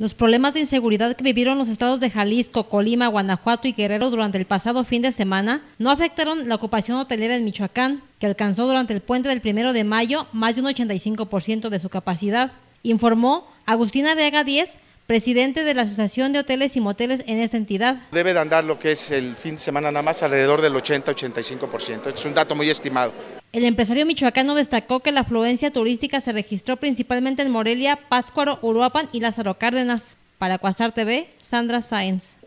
Los problemas de inseguridad que vivieron los estados de Jalisco, Colima, Guanajuato y Guerrero durante el pasado fin de semana no afectaron la ocupación hotelera en Michoacán, que alcanzó durante el puente del primero de mayo más de un 85% de su capacidad, informó Agustina Vega 10, presidente de la Asociación de Hoteles y Moteles en esta entidad. Debe de andar lo que es el fin de semana nada más alrededor del 80-85%. Es un dato muy estimado. El empresario michoacano destacó que la afluencia turística se registró principalmente en Morelia, Pátzcuaro, Uruapan y Lázaro Cárdenas. Para Cuasar TV, Sandra Sáenz.